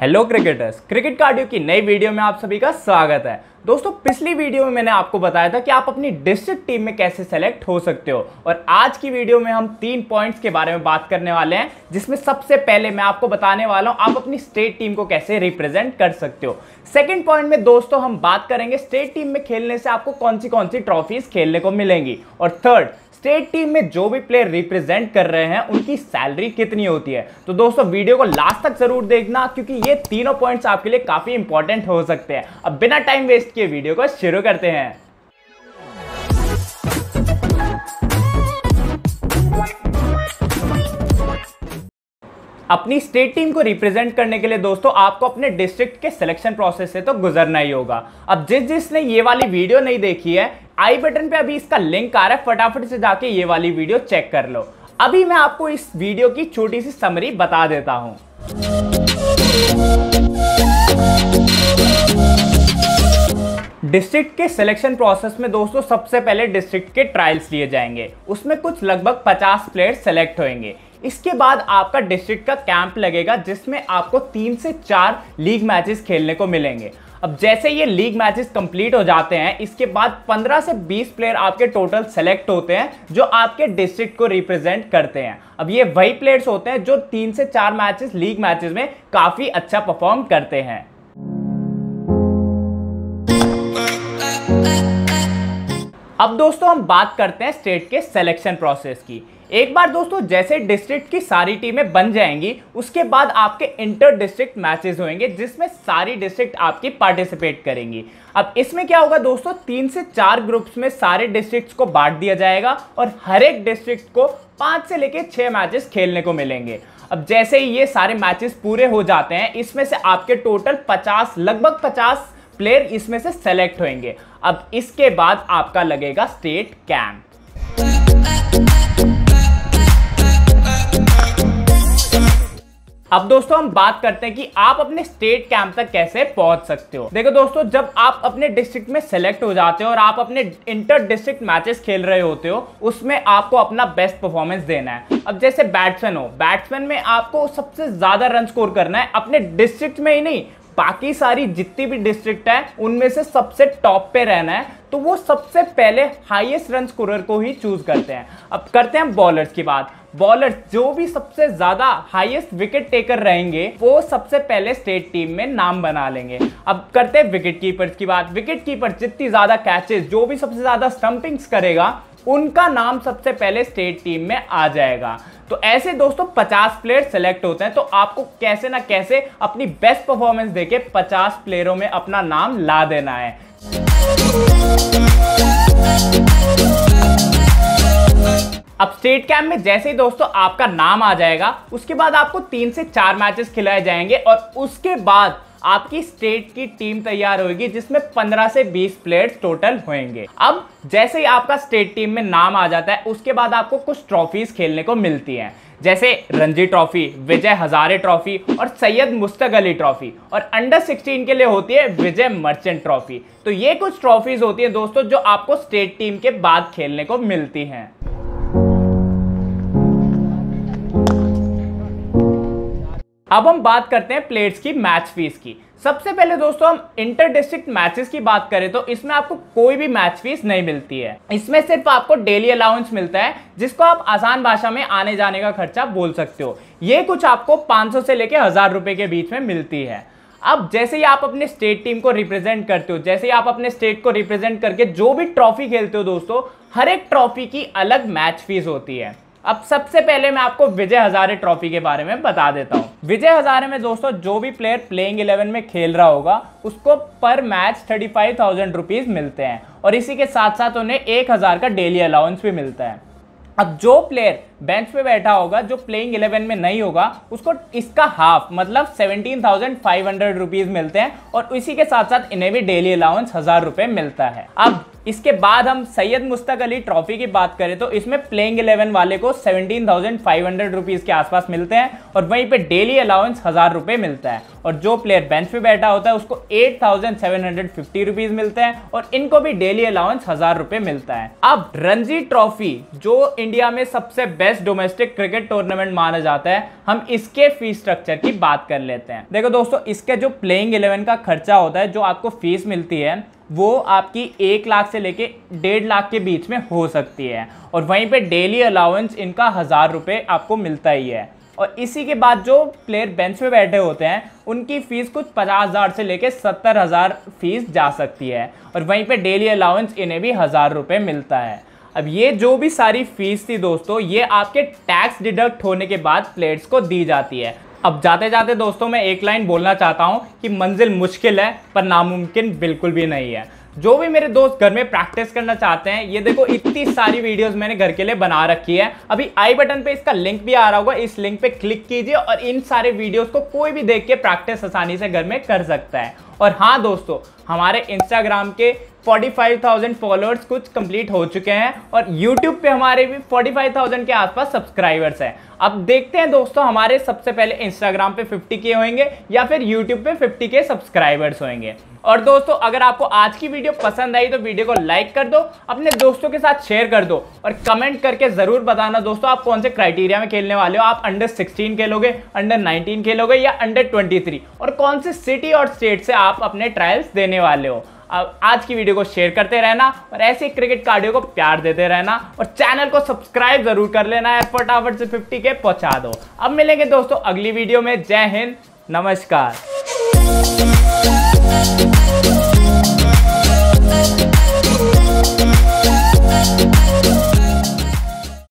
hello cricketers cricket cardio की नई video में आप सभी का स्वागत है दोस्तों पिछली वीडियो में मैंने आपको बताया था कि आप अपनी डिस्ट्रिक्ट टीम में कैसे सेलेक्ट हो सकते हो और आज की वीडियो में हम तीन पॉइंट्स के बारे में बात करने वाले हैं जिसमें सबसे पहले मैं आपको बताने वाला हूं आप अपनी स्टेट टीम को कैसे रिप्रेजेंट कर सकते हो सेकंड पॉइंट में दोस्तों हम बात करेंगे स्टेट टीम में खेलने से आपको कौन सी कौन सी ट्रॉफीज खेलने को मिलेंगी और थर्ड स्टेट टीम में जो भी प्लेयर रिप्रेजेंट कर रहे हैं उनकी सैलरी कितनी होती है तो दोस्तों वीडियो को लास्ट तक जरूर देखना क्योंकि ये तीनों पॉइंट्स आपके लिए काफी इंपॉर्टेंट हो सकते हैं अब बिना टाइम वेस्ट के वीडियो को शुरू करते हैं अपनी स्टेट टीम को रिप्रेजेंट करने के लिए दोस्तों आपको अपने डिस्ट्रिक्ट के सिलेक्शन प्रोसेस से तो गुजरना ही होगा अब जिस जिसने ये वाली वीडियो नहीं देखी है आई बटन पे अभी इसका लिंक आ रहा है फटाफट से जाके ये वाली वीडियो चेक कर लो अभी मैं आपको इस वीडियो की छोटी सी समरी बता देता हूं डिस्ट्रिक्ट के सिलेक्शन प्रोसेस में दोस्तों सबसे पहले डिस्ट्रिक्ट के ट्रायल्स लिए जाएंगे उसमें कुछ लगभग 50 प्लेयर सेलेक्ट होंगे इसके बाद आपका डिस्ट्रिक्ट का कैंप लगेगा जिसमें आपको तीन से चार लीग मैचेस खेलने को मिलेंगे अब जैसे ये लीग मैचेस कंप्लीट हो जाते हैं इसके बाद 15 से 20 प्लेयर आपके टोटल सेलेक्ट होते हैं जो आपके डिस्ट्रिक्ट को रिप्रेजेंट करते हैं अब ये वही प्लेयर्स होते हैं जो तीन से चार मैचेस लीग मैचेस में काफ़ी अच्छा परफॉर्म करते हैं अब दोस्तों हम बात करते हैं स्टेट के सिलेक्शन प्रोसेस की एक बार दोस्तों जैसे डिस्ट्रिक्ट की सारी टीमें बन जाएंगी उसके बाद आपके इंटर डिस्ट्रिक्ट मैचेस होंगे जिसमें सारी डिस्ट्रिक्ट आपकी पार्टिसिपेट करेंगी अब इसमें क्या होगा दोस्तों तीन से चार ग्रुप्स में सारे डिस्ट्रिक्ट्स को बांट दिया जाएगा और हर एक डिस्ट्रिक्ट को पाँच से लेकर छः मैचेस खेलने को मिलेंगे अब जैसे ही ये सारे मैचेस पूरे हो जाते हैं इसमें से आपके टोटल पचास लगभग पचास प्लेयर इसमें से सेलेक्ट होंगे अब इसके बाद आपका लगेगा स्टेट कैंप अब दोस्तों हम बात करते हैं कि आप अपने स्टेट कैंप तक कैसे पहुंच सकते हो देखो दोस्तों जब आप अपने डिस्ट्रिक्ट में सेलेक्ट हो जाते हो और आप अपने इंटर डिस्ट्रिक्ट मैचेस खेल रहे होते हो उसमें आपको अपना बेस्ट परफॉर्मेंस देना है अब जैसे बैट्समैन हो बैट्समैन में आपको सबसे ज्यादा रन स्कोर करना है अपने डिस्ट्रिक्ट में ही नहीं बाकी सारी जितनी भी डिस्ट्रिक्ट है उनमें से सबसे टॉप पे रहना है तो वो सबसे पहले हाईएस्ट रन स्कोरर को ही चूज करते हैं अब करते हैं बॉलर्स की बात बॉलर जो भी सबसे ज्यादा हाईएस्ट विकेट टेकर रहेंगे वो सबसे पहले स्टेट टीम में नाम बना लेंगे अब करते हैं विकेट कीपर्स की बात विकेट कीपर जितनी ज्यादा कैचेस जो भी सबसे ज्यादा स्टंपिंग्स करेगा उनका नाम सबसे पहले स्टेट टीम में आ जाएगा तो ऐसे दोस्तों 50 प्लेयर सेलेक्ट होते हैं तो आपको कैसे ना कैसे अपनी बेस्ट परफॉर्मेंस देके 50 प्लेयरों में अपना नाम ला देना है अब स्टेट कैंप में जैसे ही दोस्तों आपका नाम आ जाएगा उसके बाद आपको तीन से चार मैचेस खिलाए जाएंगे और उसके बाद आपकी स्टेट की टीम तैयार होगी जिसमें 15 से 20 प्लेयर्स टोटल होंगे अब जैसे ही आपका स्टेट टीम में नाम आ जाता है उसके बाद आपको कुछ ट्रॉफीज खेलने को मिलती हैं जैसे रणजी ट्रॉफी विजय हजारे ट्रॉफी और सैयद मुस्तक अली ट्रॉफी और अंडर 16 के लिए होती है विजय मर्चेंट ट्रॉफी तो ये कुछ ट्रॉफीज होती हैं दोस्तों जो आपको स्टेट टीम के बाद खेलने को मिलती हैं अब हम बात करते हैं प्लेयर्स की मैच फीस की सबसे पहले दोस्तों हम इंटर डिस्ट्रिक्ट मैचेस की बात करें तो इसमें आपको कोई भी मैच फीस नहीं मिलती है इसमें सिर्फ आपको डेली अलाउंस मिलता है जिसको आप आसान भाषा में आने जाने का खर्चा बोल सकते हो ये कुछ आपको 500 से लेकर हज़ार रुपए के बीच में मिलती है अब जैसे ही आप अपने स्टेट टीम को रिप्रेजेंट करते हो जैसे ही आप अपने स्टेट को रिप्रेजेंट करके जो भी ट्रॉफी खेलते हो दोस्तों हर एक ट्रॉफी की अलग मैच फीस होती है अब सबसे पहले मैं आपको विजय हजारे ट्रॉफी के बारे में बता देता हूँ विजय हजारे में दोस्तों जो भी प्लेयर प्लेइंग 11 में खेल रहा होगा उसको पर match thirty five thousand rupees मिलते हैं और इसी के साथ साथ उन्हें एक हज़ार का डेली अलाउंस भी मिलता है अब जो प्लेयर बेंच पे बैठा होगा जो प्लेइंग 11 में नहीं होगा उसको इसका हाफ मतलब 17,500 रुपीज मिलते हैं और इसी के साथ साथ इन्हें भी डेली अलाउंस हज़ार रुपये मिलता है अब इसके बाद हम सैयद मुश्ताक अली ट्रॉफी की बात करें तो इसमें प्लेइंग इलेवन वाले को seventeen thousand five hundred rupees के आसपास मिलते हैं और वहीं पे डेली अलाउंस हज़ार रुपये मिलता है और जो प्लेयर बेंच पे बैठा होता है उसको eight thousand seven hundred fifty rupees मिलते हैं और इनको भी डेली अलाउंस हज़ार रुपये मिलता है अब रणजी ट्रॉफी जो इंडिया में सबसे बेस्ट डोमेस्टिक क्रिकेट टूर्नामेंट माना जाता है हम इसके फीस स्ट्रक्चर की बात कर लेते हैं देखो दोस्तों इसके जो प्लेइंग इलेवन का खर्चा होता है जो आपको फीस मिलती है वो आपकी एक लाख से लेके डेढ़ लाख के बीच में हो सकती है और वहीं पे डेली अलाउंस इनका हज़ार रुपये आपको मिलता ही है और इसी के बाद जो प्लेयर बेंच पे बैठे होते हैं उनकी फ़ीस कुछ पचास हज़ार से लेके सत्तर हज़ार फीस जा सकती है और वहीं पे डेली अलाउंस इन्हें भी हज़ार रुपये मिलता है अब ये जो भी सारी फीस थी दोस्तों ये आपके टैक्स डिडक्ट होने के बाद प्लेयर्स को दी जाती है अब जाते जाते दोस्तों मैं एक लाइन बोलना चाहता हूँ कि मंजिल मुश्किल है पर नामुमकिन बिल्कुल भी नहीं है जो भी मेरे दोस्त घर में प्रैक्टिस करना चाहते हैं ये देखो इतनी सारी वीडियोस मैंने घर के लिए बना रखी है अभी आई बटन पे इसका लिंक भी आ रहा होगा इस लिंक पे क्लिक कीजिए और इन सारे वीडियोस को कोई भी देख के प्रैक्टिस आसानी से घर में कर सकता है और हाँ दोस्तों हमारे इंस्टाग्राम के 45,000 फॉलोअर्स कुछ कंप्लीट हो चुके हैं और YouTube पे हमारे भी 45,000 के आसपास सब्सक्राइबर्स हैं अब देखते हैं दोस्तों हमारे सबसे पहले Instagram पे 50 के होंगे या फिर YouTube पे 50 के सब्सक्राइबर्स होंगे और दोस्तों अगर आपको आज की वीडियो पसंद आई तो वीडियो को लाइक कर दो अपने दोस्तों के साथ शेयर कर दो और कमेंट करके ज़रूर बताना दोस्तों आप कौन से क्राइटेरिया में खेलने वाले हो आप अंडर 16 खेलोगे अंडर 19 खेलोगे या अंडर 23 और कौन से सिटी और स्टेट से आप अपने ट्रायल्स देने वाले हो आज की वीडियो को शेयर करते रहना और ऐसे क्रिकेट कार्डियो को प्यार देते रहना और चैनल को सब्सक्राइब जरूर कर लेना है फटाफट से फिफ्टी के पहुंचा दो अब मिलेंगे दोस्तों अगली वीडियो में जय हिंद नमस्कार